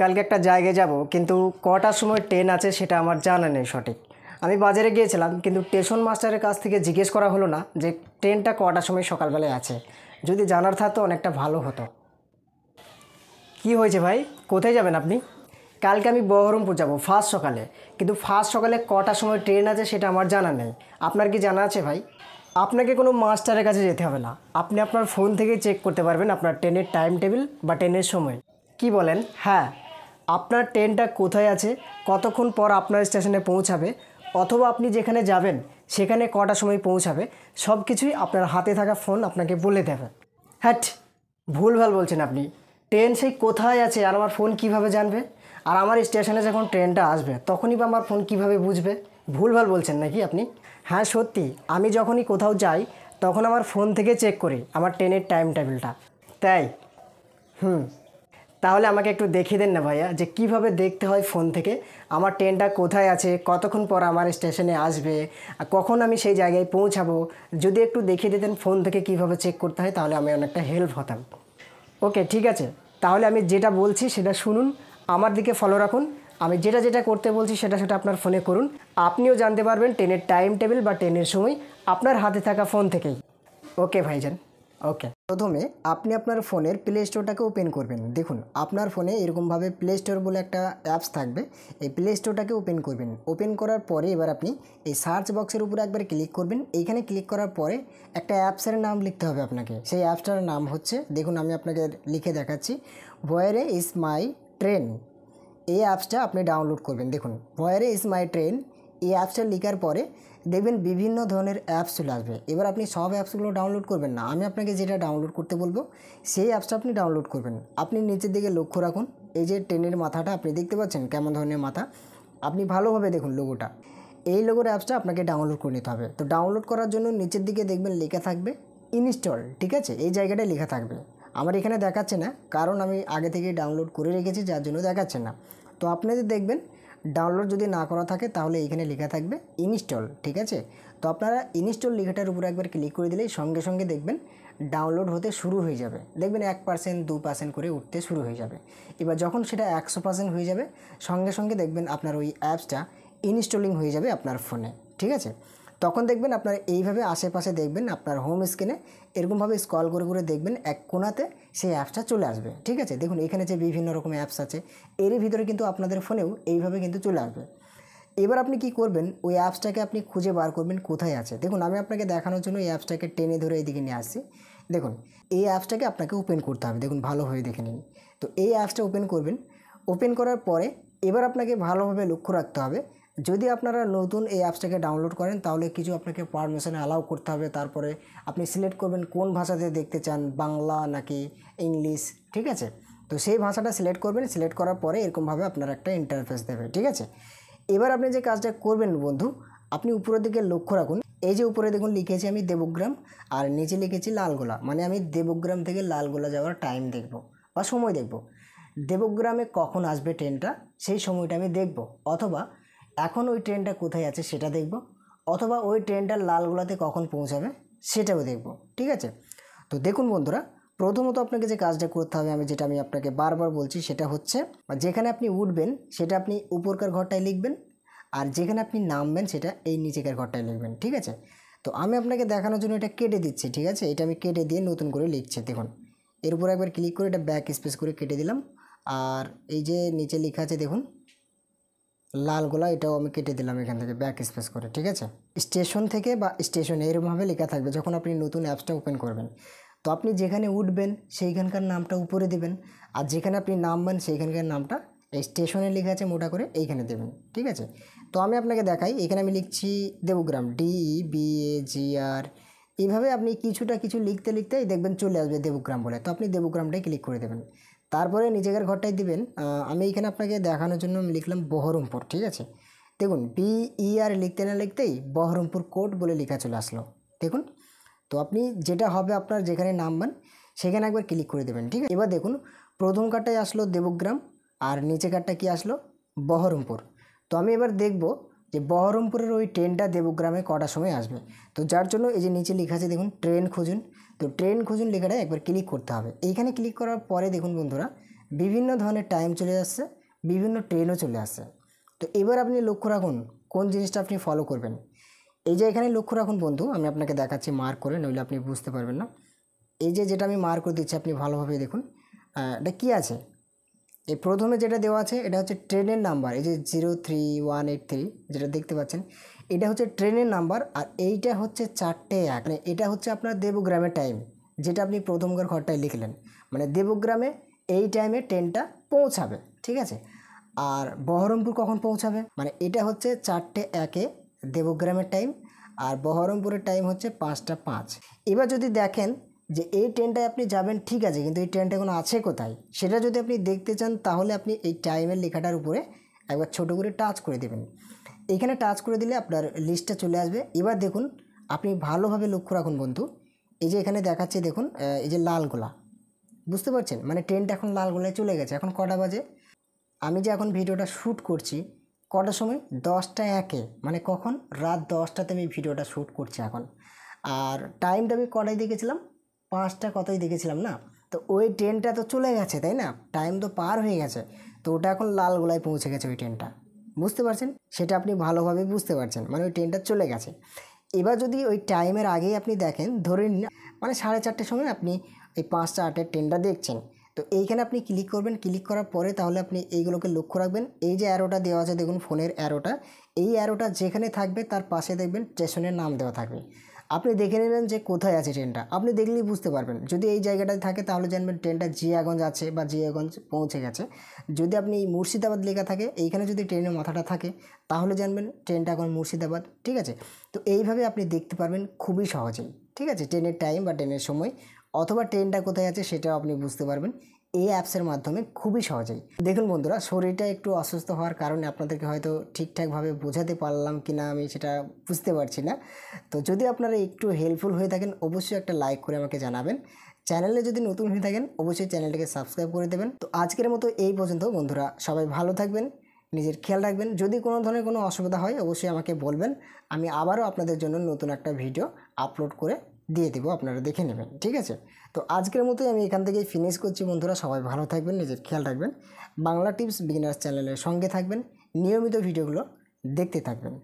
কালকে একটা জায়গায় যাব কিন্তু কটার সময় ট্রেন আছে সেটা আমার জানা নেই সঠিক আমি বাজারে গিয়েছিলাম কিন্তু স্টেশন মাস্টারের কাছ থেকে জিজ্ঞেস করা হলো না যে ট্রেনটা কটার সময় সকালবেলায় আছে যদি জানার থাকতো অনেকটা ভালো হতো কি হয়েছে ভাই কোথায় যাবেন আপনি কালকে আমি বহরমপুর যাব ফার্স্ট সকালে কিন্তু ফার্স্ট সকালে কটার সময় ট্রেন আছে সেটা আমার জানা নেই আপনার কি জানা আছে ভাই আপনাকে কোনো মাস্টারের কাছে যেতে হবে না আপনি আপনার ফোন থেকে চেক করতে পারবেন আপনার ট্রেনের টাইম টেবিল বা ট্রেনের সময় কি বলেন হ্যাঁ আপনার ট্রেনটা কোথায় আছে কতক্ষণ পর আপনার স্টেশনে পৌঁছাবে অথবা আপনি যেখানে যাবেন সেখানে কটা সময় পৌঁছাবে সব কিছুই আপনার হাতে থাকা ফোন আপনাকে বলে দেবে হ্যাট ভুলভাল বলছেন আপনি ট্রেন সেই কোথায় আছে আর আমার ফোন কিভাবে জানবে আর আমার স্টেশনে যখন ট্রেনটা আসবে তখনই বা আমার ফোন কিভাবে বুঝবে ভুলভাল বলছেন নাকি আপনি হ্যাঁ সত্যি আমি যখনই কোথাও যাই তখন আমার ফোন থেকে চেক করি আমার ট্রেনের টাইম টেবিলটা তাই হুম তাহলে আমাকে একটু দেখিয়ে দেন না ভাইয়া যে কিভাবে দেখতে হয় ফোন থেকে আমার ট্রেনটা কোথায় আছে কতক্ষণ পর আমার স্টেশনে আসবে কখন আমি সেই জায়গায় পৌঁছাবো যদি একটু দেখিয়ে দিতেন ফোন থেকে কিভাবে চেক করতে হয় তাহলে আমি অনেকটা হেল্প হতাম ওকে ঠিক আছে তাহলে আমি যেটা বলছি সেটা শুনুন আমার দিকে ফলো রাখুন আমি যেটা যেটা করতে বলছি সেটা সেটা আপনার ফোনে করুন আপনিও জানতে পারবেন ট্রেনের টাইম টেবিল বা ট্রেনের সময় আপনার হাতে থাকা ফোন থেকেই ওকে ভাইজান ওকে প্রথমে আপনি আপনার ফোনের প্লে স্টোরটাকে ওপেন করবেন দেখুন আপনার ফোনে এরকমভাবে প্লে স্টোর বলে একটা অ্যাপস থাকবে এই প্লে স্টোরটাকে ওপেন করবেন ওপেন করার পরে এবার আপনি এই সার্চ বক্সের উপরে একবার ক্লিক করবেন এইখানে ক্লিক করার পরে একটা অ্যাপসের নাম লিখতে হবে আপনাকে সেই অ্যাপসটার নাম হচ্ছে দেখুন আমি আপনাকে লিখে দেখাচ্ছি ভয়ারে ইজ মাই ট্রেন এই অ্যাপসটা আপনি ডাউনলোড করবেন দেখুন ভয়ারে ইজ মাই ট্রেন এই অ্যাপসটা লিখার পরে দেখবেন বিভিন্ন ধরনের অ্যাপস চলে আসবে এবার আপনি সব অ্যাপসগুলো ডাউনলোড করবেন না আমি আপনাকে যেটা ডাউনলোড করতে বলবো সেই অ্যাপসটা আপনি ডাউনলোড করবেন আপনি নিচের দিকে লক্ষ্য রাখুন এই যে ট্রেনের মাথাটা আপনি দেখতে পাচ্ছেন কেমন ধরনের মাথা আপনি ভালোভাবে দেখুন লোগোটা এই লোগোর অ্যাপসটা আপনাকে ডাউনলোড করে নিতে হবে তো ডাউনলোড করার জন্য নিচের দিকে দেখবেন লেখা থাকবে ইনস্টল ঠিক আছে এই জায়গাটায় লেখা থাকবে আমার এখানে দেখাচ্ছে না কারণ আমি আগে থেকে ডাউনলোড করে রেখেছি যার জন্য দেখাচ্ছে না তো আপনাদের দেখবেন ডাউনলোড যদি না করা থাকে তাহলে এখানে লেখা থাকবে ইনস্টল ঠিক আছে তো আপনারা ইনস্টল লেখাটার উপর একবার ক্লিক করে দিলেই সঙ্গে সঙ্গে দেখবেন ডাউনলোড হতে শুরু হয়ে যাবে দেখবেন এক পার্সেন্ট দু পার্সেন্ট করে উঠতে শুরু হয়ে যাবে এবার যখন সেটা একশো পার্সেন্ট হয়ে যাবে সঙ্গে সঙ্গে দেখবেন আপনার ওই অ্যাপসটা ইনস্টলিং হয়ে যাবে আপনার ফোনে ঠিক আছে তখন দেখবেন আপনারা এইভাবে আশেপাশে দেখবেন আপনার হোম স্ক্রিনে এরকমভাবে স্কল করে করে দেখবেন এক কোনাতে সেই অ্যাপসটা চলে আসবে ঠিক আছে দেখুন এখানে যে বিভিন্ন রকম অ্যাপস আছে এরই ভিতরে কিন্তু আপনাদের ফোনেও এইভাবে কিন্তু চলে আসবে এবার আপনি কি করবেন ওই অ্যাপসটাকে আপনি খুঁজে বার করবেন কোথায় আছে দেখুন আমি আপনাকে দেখানোর জন্য এই অ্যাপসটাকে টেনে ধরে এইদিকে নিয়ে আসছি দেখুন এই অ্যাপসটাকে আপনাকে ওপেন করতে হবে দেখুন ভালোভাবে দেখে নিন তো এই অ্যাপসটা ওপেন করবেন ওপেন করার পরে এবার আপনাকে ভালোভাবে লক্ষ্য রাখতে হবে যদি আপনারা নতুন এই অ্যাপসটাকে ডাউনলোড করেন তাহলে কিছু আপনাকে পারমিশন অ্যালাউ করতে হবে তারপরে আপনি সিলেক্ট করবেন কোন ভাষাতে দেখতে চান বাংলা নাকি ইংলিশ ঠিক আছে তো সেই ভাষাটা সিলেক্ট করবেন সিলেক্ট করার পরে এরকমভাবে আপনার একটা ইন্টারফেস দেবে ঠিক আছে এবার আপনি যে কাজটা করবেন বন্ধু আপনি উপরের দিকে লক্ষ্য রাখুন এই যে উপরে দেখুন লিখেছি আমি দেবগ্রাম আর নিচে লিখেছি লালগোলা মানে আমি দেবগ্রাম থেকে লালগোলা যাওয়ার টাইম দেখব বা সময় দেখব দেবগ্রামে কখন আসবে ট্রেনটা সেই সময়টা আমি দেখব অথবা এখন ওই ট্রেনটা কোথায় আছে সেটা দেখব অথবা ওই ট্রেনটা লালগোলাতে কখন পৌঁছাবে সেটাও দেখব ঠিক আছে তো দেখুন বন্ধুরা প্রথমত আপনাকে যে কাজটা করতে হবে আমি যেটা আমি আপনাকে বারবার বলছি সেটা হচ্ছে যেখানে আপনি উঠবেন সেটা আপনি উপরকার ঘরটায় লিখবেন আর যেখানে আপনি নামবেন সেটা এই নিচেকার ঘরটায় লিখবেন ঠিক আছে তো আমি আপনাকে দেখানোর জন্য এটা কেটে দিচ্ছি ঠিক আছে এটা আমি কেটে দিয়ে নতুন করে লিখছি দেখুন এর উপর একবার ক্লিক করে এটা ব্যাক স্পেস করে কেটে দিলাম আর এই যে নিচে লেখা আছে দেখুন লালগুলা এটাও আমি কেটে দিলাম এখান থেকে ব্যাক স্পেস করে ঠিক আছে স্টেশন থেকে বা স্টেশনে এরকমভাবে লেখা থাকবে যখন আপনি নতুন অ্যাপসটা ওপেন করবেন তো আপনি যেখানে উঠবেন সেইখানকার নামটা উপরে দেবেন আর যেখানে আপনি নামবেন সেইখানকার নামটা এই স্টেশনে লেখা আছে মোটা করে এইখানে দেবেন ঠিক আছে তো আমি আপনাকে দেখাই এখানে আমি লিখছি Debagram D B A G R এইভাবে আপনি কিছুটা কিছু লিখতে লিখতেই দেখবেন চলে আসবে দেবগ্রাম বলে তো আপনি দেবগ্রামটাই ক্লিক করে দেবেন তারপরে নিজেকার ঘরটাই দিবেন আমি এইখানে আপনাকে দেখানোর জন্য আমি লিখলাম বহরমপুর ঠিক আছে দেখুন বিইআর e, লিখতে না লিখতেই বহরমপুর কোর্ট বলে লেখা চলে আসলো দেখুন তো আপনি যেটা হবে আপনার যেখানে নামবেন সেখানে একবার ক্লিক করে দেবেন ঠিক আছে এবার দেখুন প্রথম কার্ডটাই আসলো দেবগ্রাম আর নিচে কার্ডটা কি আসলো বহরমপুর তো আমি এবার দেখব যে বহরমপুরের ওই ট্রেনটা দেবগ্রামে কটার সময় আসবে তো যার জন্য এই যে নিচে লেখা আছে দেখুন ট্রেন খুঁজুন তো ট্রেন খুঁজুন লেখাটা একবার ক্লিক করতে হবে এইখানে ক্লিক করার পরে দেখুন বন্ধুরা বিভিন্ন ধরনের টাইম চলে আসছে বিভিন্ন ট্রেনও চলে আসছে তো এবার আপনি লক্ষ্য রাখুন কোন জিনিসটা আপনি ফলো করবেন এই যে এখানে লক্ষ্য রাখুন বন্ধু আমি আপনাকে দেখাচ্ছি মার্ক করে নইলে আপনি বুঝতে পারবেন না এই যে যেটা আমি মার্ক করে দিচ্ছি আপনি ভালোভাবে দেখুন এটা কী আছে এই প্রথমে যেটা দেওয়া আছে এটা হচ্ছে ট্রেনের নাম্বার এই যে zero three one eight three যেটা দেখতে পাচ্ছেন এটা হচ্ছে ট্রেনের নাম্বার আর এইটা হচ্ছে চারটে এক মানে এটা হচ্ছে আপনার দেবগ্রামের টাইম যেটা আপনি প্রথমকার ঘরটায় লিখলেন মানে দেবগ্রামে এই টাইমে ট্রেনটা পৌঁছাবে ঠিক আছে আর বহরমপুর কখন পৌঁছাবে মানে এটা হচ্ছে চারটে একে দেবগ্রামের টাইম আর বহরমপুরের টাইম হচ্ছে পাঁচটা পাঁচ এবার যদি দেখেন যে এই ট্রেনটায় আপনি যাবেন ঠিক আছে কিন্তু এই ট্রেনটা এখন আছে কোথায় সেটা যদি আপনি দেখতে চান তাহলে আপনি এই টাইমের লেখাটার উপরে একবার ছোটো করে টাচ করে দেবেন এখানে টাচ করে দিলে আপনার লিস্টটা চলে আসবে এবার দেখুন আপনি ভালোভাবে লক্ষ্য রাখুন বন্ধু এই যে এখানে দেখাচ্ছে দেখুন এই যে লাল গোলা বুঝতে পারছেন মানে ট্রেনটা এখন লাল গোলায় চলে গেছে এখন কটা বাজে আমি যে এখন ভিডিওটা শ্যুট করছি কটার সময় দশটা একে মানে কখন রাত দশটাতে আমি ভিডিওটা শ্যুট করছি এখন আর টাইমটা আমি কটায় দেখেছিলাম পাঁচটা কথাই দেখেছিলাম না তো ওই ট্রেনটা তো চলে গেছে তাই না টাইম তো পার হয়ে গেছে তো ওটা এখন লাল গোলায় পৌঁছে গেছে ওই ট্রেনটা বুঝতে পারছেন সেটা আপনি ভালোভাবে বুঝতে পারছেন মানে ওই ট্রেনটা চলে গেছে এবার যদি ওই টাইমের আগেই আপনি দেখেন ধরে নিন মানে সাড়ে চারটের সময় আপনি এই পাঁচটা আটের ট্রেনটা দেখছেন তো এইখানে আপনি ক্লিক করবেন ক্লিক করার পরে তাহলে আপনি এইগুলোকে লক্ষ্য রাখবেন এই যে অ্যারোটা দেওয়া আছে দেখুন ফোনের অ্যারোটা এই অ্যারোটা যেখানে থাকবে তার পাশে দেখবেন স্টেশনের নাম দেওয়া থাকবে আপনি দেখে নেবেন যে কোথায় আছে ট্রেনটা আপনি দেখলেই বুঝতে পারবেন যদি এই জায়গাটায় থাকে তাহলে জানবেন ট্রেনটা জিয়াগঞ্জ আছে বা জিয়াগঞ্জ পৌঁছে গেছে যদি আপনি মুর্শিদাবাদ লেখা থাকে এইখানে যদি ট্রেনের মাথাটা থাকে তাহলে জানবেন ট্রেনটা এখন মুর্শিদাবাদ ঠিক আছে তো এইভাবে আপনি দেখতে পারবেন খুবই সহজেই ঠিক আছে ট্রেনের টাইম বা ট্রেনের সময় অথবা ট্রেনটা কোথায় আছে সেটাও আপনি বুঝতে পারবেন এই অ্যাপসের মাধ্যমে খুবই সহজেই দেখুন বন্ধুরা শরীরটা একটু অসুস্থ হওয়ার কারণে আপনাদেরকে হয়তো ঠিকঠাকভাবে বোঝাতে পারলাম কি না আমি সেটা বুঝতে পারছি না তো যদি আপনারা একটু হেল্পফুল হয়ে থাকেন অবশ্যই একটা লাইক করে আমাকে জানাবেন চ্যানেলে যদি নতুন হয়ে থাকেন অবশ্যই চ্যানেলটাকে সাবস্ক্রাইব করে দেবেন তো আজকের মতো এই পর্যন্ত বন্ধুরা সবাই ভালো থাকবেন নিজের খেয়াল রাখবেন যদি কোনো ধরনের কোনো অসুবিধা হয় অবশ্যই আমাকে বলবেন আমি আবারও আপনাদের জন্য নতুন একটা ভিডিও আপলোড করে দিয়ে দেবো আপনারা দেখে নেবেন ঠিক আছে তো আজকের মতোই আমি এখান থেকেই ফিনিশ করছি বন্ধুরা সবাই ভালো থাকবেন নিজের খেয়াল রাখবেন বাংলা টিপস বিগিনার্স চ্যানেলের সঙ্গে থাকবেন নিয়মিত ভিডিওগুলো দেখতে থাকবেন